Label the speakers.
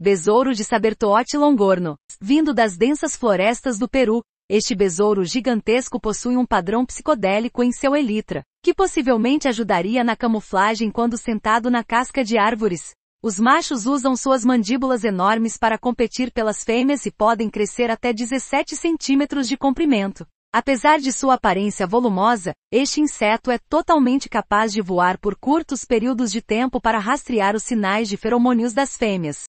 Speaker 1: Besouro de Sabertoote longorno. Vindo das densas florestas do Peru, este besouro gigantesco possui um padrão psicodélico em seu elitra, que possivelmente ajudaria na camuflagem quando sentado na casca de árvores. Os machos usam suas mandíbulas enormes para competir pelas fêmeas e podem crescer até 17 centímetros de comprimento. Apesar de sua aparência volumosa, este inseto é totalmente capaz de voar por curtos períodos de tempo para rastrear os sinais de feromônios das fêmeas.